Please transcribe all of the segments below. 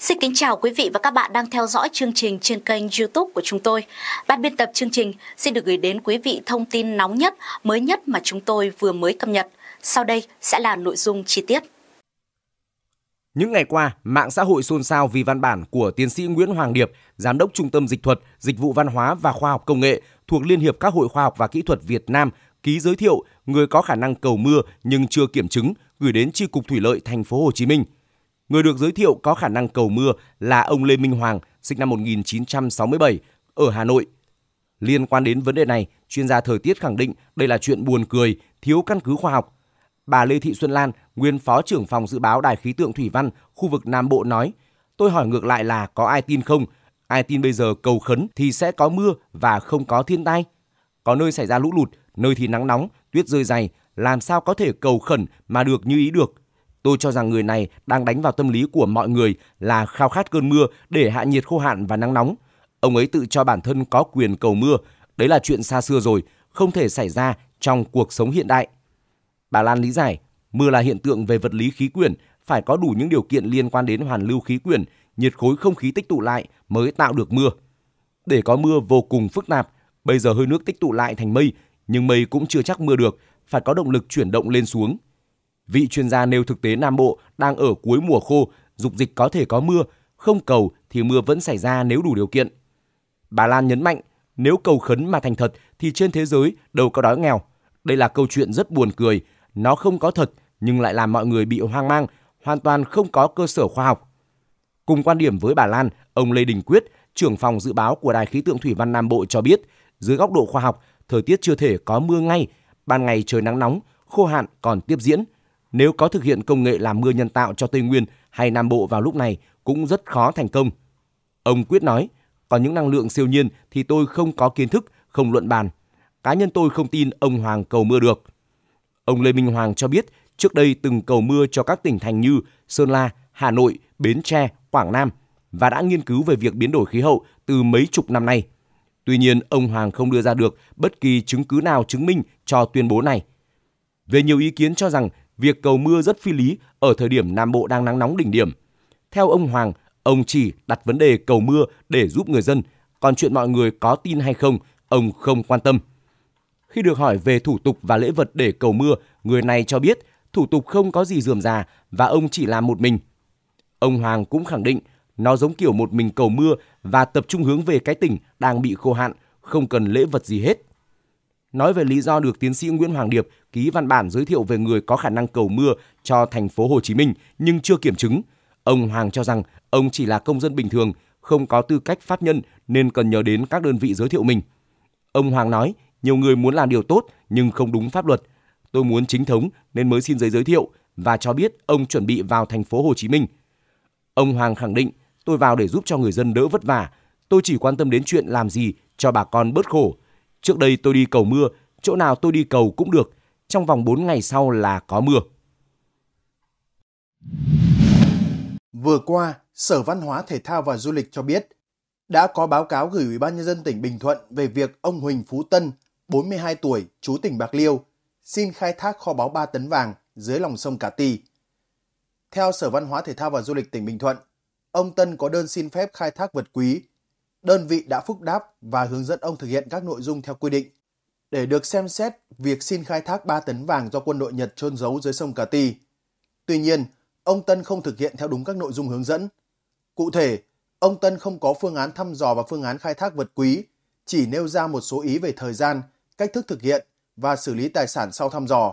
Xin kính chào quý vị và các bạn đang theo dõi chương trình trên kênh YouTube của chúng tôi. Ban biên tập chương trình xin được gửi đến quý vị thông tin nóng nhất, mới nhất mà chúng tôi vừa mới cập nhật. Sau đây sẽ là nội dung chi tiết. Những ngày qua, mạng xã hội xôn xao vì văn bản của tiến sĩ Nguyễn Hoàng Điệp, giám đốc Trung tâm Dịch thuật, Dịch vụ Văn hóa và Khoa học Công nghệ thuộc Liên hiệp các hội khoa học và kỹ thuật Việt Nam ký giới thiệu người có khả năng cầu mưa nhưng chưa kiểm chứng gửi đến Chi cục Thủy lợi Thành phố Hồ Chí Minh – Người được giới thiệu có khả năng cầu mưa là ông Lê Minh Hoàng, sinh năm 1967, ở Hà Nội. Liên quan đến vấn đề này, chuyên gia thời tiết khẳng định đây là chuyện buồn cười, thiếu căn cứ khoa học. Bà Lê Thị Xuân Lan, nguyên phó trưởng phòng dự báo Đài khí tượng thủy văn khu vực Nam Bộ nói: "Tôi hỏi ngược lại là có ai tin không? Ai tin bây giờ cầu khấn thì sẽ có mưa và không có thiên tai? Có nơi xảy ra lũ lụt, nơi thì nắng nóng, tuyết rơi dày, làm sao có thể cầu khẩn mà được như ý được?" Tôi cho rằng người này đang đánh vào tâm lý của mọi người là khao khát cơn mưa để hạ nhiệt khô hạn và nắng nóng. Ông ấy tự cho bản thân có quyền cầu mưa. Đấy là chuyện xa xưa rồi, không thể xảy ra trong cuộc sống hiện đại. Bà Lan lý giải, mưa là hiện tượng về vật lý khí quyển, phải có đủ những điều kiện liên quan đến hoàn lưu khí quyển, nhiệt khối không khí tích tụ lại mới tạo được mưa. Để có mưa vô cùng phức tạp, bây giờ hơi nước tích tụ lại thành mây, nhưng mây cũng chưa chắc mưa được, phải có động lực chuyển động lên xuống, Vị chuyên gia nêu thực tế Nam Bộ đang ở cuối mùa khô, dục dịch có thể có mưa, không cầu thì mưa vẫn xảy ra nếu đủ điều kiện. Bà Lan nhấn mạnh, nếu cầu khấn mà thành thật thì trên thế giới đâu có đói nghèo. Đây là câu chuyện rất buồn cười, nó không có thật nhưng lại làm mọi người bị hoang mang, hoàn toàn không có cơ sở khoa học. Cùng quan điểm với bà Lan, ông Lê Đình Quyết, trưởng phòng dự báo của Đài khí tượng thủy văn Nam Bộ cho biết, dưới góc độ khoa học, thời tiết chưa thể có mưa ngay, ban ngày trời nắng nóng, khô hạn còn tiếp diễn – nếu có thực hiện công nghệ làm mưa nhân tạo cho Tây Nguyên hay Nam Bộ vào lúc này cũng rất khó thành công. Ông Quyết nói, còn những năng lượng siêu nhiên thì tôi không có kiến thức, không luận bàn. Cá nhân tôi không tin ông Hoàng cầu mưa được. Ông Lê Minh Hoàng cho biết trước đây từng cầu mưa cho các tỉnh thành như Sơn La, Hà Nội, Bến Tre, Quảng Nam và đã nghiên cứu về việc biến đổi khí hậu từ mấy chục năm nay. Tuy nhiên, ông Hoàng không đưa ra được bất kỳ chứng cứ nào chứng minh cho tuyên bố này. Về nhiều ý kiến cho rằng việc cầu mưa rất phi lý ở thời điểm Nam Bộ đang nắng nóng đỉnh điểm. Theo ông Hoàng, ông chỉ đặt vấn đề cầu mưa để giúp người dân, còn chuyện mọi người có tin hay không, ông không quan tâm. Khi được hỏi về thủ tục và lễ vật để cầu mưa, người này cho biết thủ tục không có gì dườm già và ông chỉ làm một mình. Ông Hoàng cũng khẳng định nó giống kiểu một mình cầu mưa và tập trung hướng về cái tỉnh đang bị khô hạn, không cần lễ vật gì hết nói về lý do được tiến sĩ Nguyễn Hoàng Điệp ký văn bản giới thiệu về người có khả năng cầu mưa cho thành phố Hồ Chí Minh nhưng chưa kiểm chứng. Ông Hoàng cho rằng ông chỉ là công dân bình thường, không có tư cách pháp nhân nên cần nhờ đến các đơn vị giới thiệu mình. Ông Hoàng nói, nhiều người muốn làm điều tốt nhưng không đúng pháp luật. Tôi muốn chính thống nên mới xin giấy giới thiệu và cho biết ông chuẩn bị vào thành phố Hồ Chí Minh. Ông Hoàng khẳng định, tôi vào để giúp cho người dân đỡ vất vả. Tôi chỉ quan tâm đến chuyện làm gì cho bà con bớt khổ, Trước đây tôi đi cầu mưa, chỗ nào tôi đi cầu cũng được, trong vòng 4 ngày sau là có mưa. Vừa qua, Sở Văn hóa Thể thao và Du lịch cho biết đã có báo cáo gửi Ủy ban nhân dân tỉnh Bình Thuận về việc ông Huỳnh Phú Tân, 42 tuổi, chú tỉnh Bạc Liêu, xin khai thác kho báu 3 tấn vàng dưới lòng sông Cà Ti. Theo Sở Văn hóa Thể thao và Du lịch tỉnh Bình Thuận, ông Tân có đơn xin phép khai thác vật quý đơn vị đã phúc đáp và hướng dẫn ông thực hiện các nội dung theo quy định. Để được xem xét việc xin khai thác 3 tấn vàng do quân đội Nhật trôn giấu dưới sông Cà Ti. Tuy nhiên, ông Tân không thực hiện theo đúng các nội dung hướng dẫn. Cụ thể, ông Tân không có phương án thăm dò và phương án khai thác vật quý, chỉ nêu ra một số ý về thời gian, cách thức thực hiện và xử lý tài sản sau thăm dò.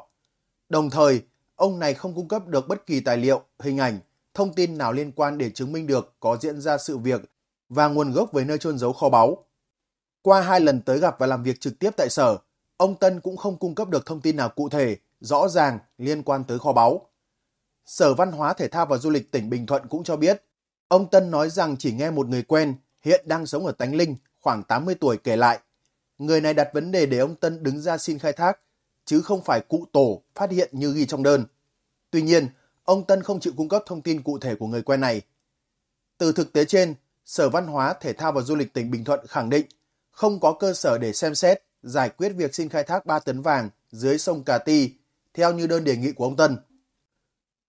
Đồng thời, ông này không cung cấp được bất kỳ tài liệu, hình ảnh, thông tin nào liên quan để chứng minh được có diễn ra sự việc và nguồn gốc về nơi trôn giấu kho báu. Qua hai lần tới gặp và làm việc trực tiếp tại sở, ông Tân cũng không cung cấp được thông tin nào cụ thể, rõ ràng liên quan tới kho báu. Sở Văn hóa Thể thao và Du lịch tỉnh Bình Thuận cũng cho biết, ông Tân nói rằng chỉ nghe một người quen hiện đang sống ở Tánh Linh, khoảng 80 tuổi kể lại. Người này đặt vấn đề để ông Tân đứng ra xin khai thác, chứ không phải cụ tổ phát hiện như ghi trong đơn. Tuy nhiên, ông Tân không chịu cung cấp thông tin cụ thể của người quen này. Từ thực tế trên, Sở Văn hóa, Thể thao và Du lịch tỉnh Bình Thuận khẳng định không có cơ sở để xem xét giải quyết việc xin khai thác 3 tấn vàng dưới sông Cà Ti theo như đơn đề nghị của ông Tân.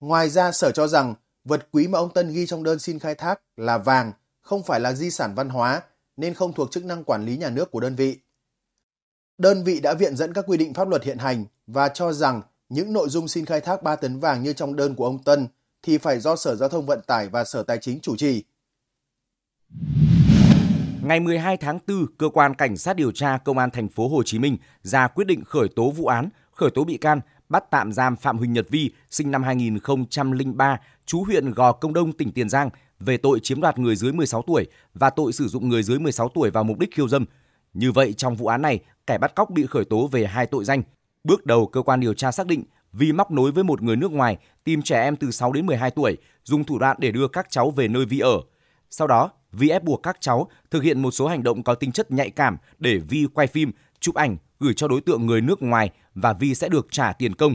Ngoài ra, Sở cho rằng vật quý mà ông Tân ghi trong đơn xin khai thác là vàng, không phải là di sản văn hóa nên không thuộc chức năng quản lý nhà nước của đơn vị. Đơn vị đã viện dẫn các quy định pháp luật hiện hành và cho rằng những nội dung xin khai thác 3 tấn vàng như trong đơn của ông Tân thì phải do Sở Giao thông Vận tải và Sở Tài chính chủ trì. Ngày 12 tháng 4, cơ quan cảnh sát điều tra công an thành phố Hồ Chí Minh ra quyết định khởi tố vụ án, khởi tố bị can, bắt tạm giam Phạm Huỳnh Nhật Vi, sinh năm 2003, chú huyện Gò Công Đông, tỉnh Tiền Giang về tội chiếm đoạt người dưới 16 tuổi và tội sử dụng người dưới 16 tuổi vào mục đích khiêu dâm. Như vậy trong vụ án này, kẻ bắt cóc bị khởi tố về hai tội danh. Bước đầu cơ quan điều tra xác định Vi móc nối với một người nước ngoài tìm trẻ em từ 6 đến 12 tuổi, dùng thủ đoạn để đưa các cháu về nơi vi ở. Sau đó, Vi ép buộc các cháu thực hiện một số hành động có tính chất nhạy cảm để Vi quay phim, chụp ảnh, gửi cho đối tượng người nước ngoài và Vi sẽ được trả tiền công.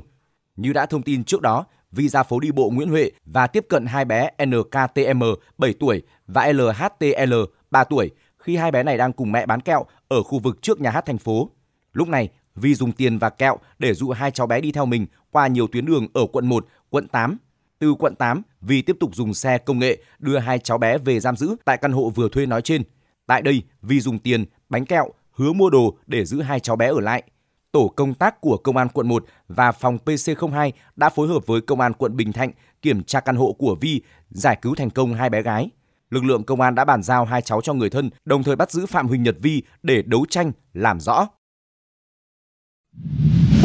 Như đã thông tin trước đó, Vi ra phố đi bộ Nguyễn Huệ và tiếp cận hai bé NKTM 7 tuổi và LHTL 3 tuổi khi hai bé này đang cùng mẹ bán kẹo ở khu vực trước nhà hát thành phố. Lúc này, Vi dùng tiền và kẹo để dụ hai cháu bé đi theo mình qua nhiều tuyến đường ở quận 1, quận 8 từ quận 8 vì tiếp tục dùng xe công nghệ đưa hai cháu bé về giam giữ tại căn hộ vừa thuê nói trên. Tại đây, vì dùng tiền, bánh kẹo, hứa mua đồ để giữ hai cháu bé ở lại. Tổ công tác của Công an quận 1 và phòng PC02 đã phối hợp với Công an quận Bình Thạnh kiểm tra căn hộ của Vi, giải cứu thành công hai bé gái. Lực lượng công an đã bàn giao hai cháu cho người thân, đồng thời bắt giữ Phạm Huỳnh Nhật Vi để đấu tranh, làm rõ.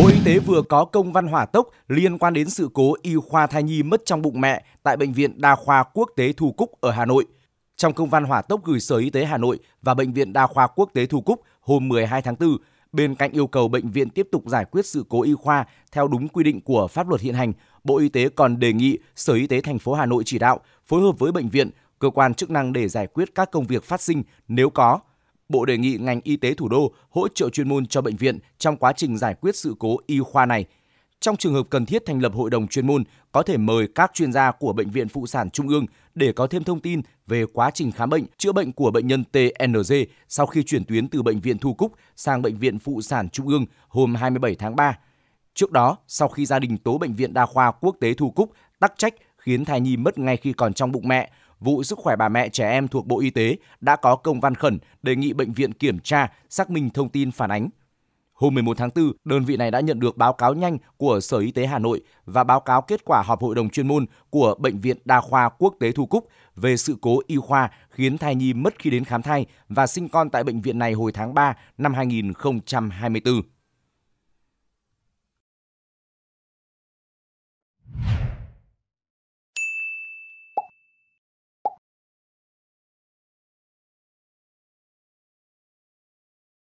Bộ Y tế vừa có công văn hỏa tốc liên quan đến sự cố y khoa thai nhi mất trong bụng mẹ tại Bệnh viện Đa khoa Quốc tế Thu Cúc ở Hà Nội. Trong công văn hỏa tốc gửi Sở Y tế Hà Nội và Bệnh viện Đa khoa Quốc tế Thu Cúc hôm 12 tháng 4, bên cạnh yêu cầu bệnh viện tiếp tục giải quyết sự cố y khoa theo đúng quy định của pháp luật hiện hành, Bộ Y tế còn đề nghị Sở Y tế thành phố Hà Nội chỉ đạo phối hợp với bệnh viện, cơ quan chức năng để giải quyết các công việc phát sinh nếu có, Bộ đề nghị ngành y tế thủ đô hỗ trợ chuyên môn cho bệnh viện trong quá trình giải quyết sự cố y khoa này. Trong trường hợp cần thiết thành lập hội đồng chuyên môn, có thể mời các chuyên gia của Bệnh viện Phụ sản Trung ương để có thêm thông tin về quá trình khám bệnh, chữa bệnh của bệnh nhân TNG sau khi chuyển tuyến từ Bệnh viện Thu Cúc sang Bệnh viện Phụ sản Trung ương hôm 27 tháng 3. Trước đó, sau khi gia đình tố Bệnh viện Đa khoa Quốc tế Thu Cúc tắc trách khiến thai nhi mất ngay khi còn trong bụng mẹ, vụ sức khỏe bà mẹ trẻ em thuộc Bộ Y tế đã có công văn khẩn đề nghị bệnh viện kiểm tra, xác minh thông tin phản ánh. Hôm 11 tháng 4, đơn vị này đã nhận được báo cáo nhanh của Sở Y tế Hà Nội và báo cáo kết quả họp hội đồng chuyên môn của Bệnh viện Đa khoa Quốc tế Thu Cúc về sự cố y khoa khiến thai nhi mất khi đến khám thai và sinh con tại bệnh viện này hồi tháng 3 năm 2024.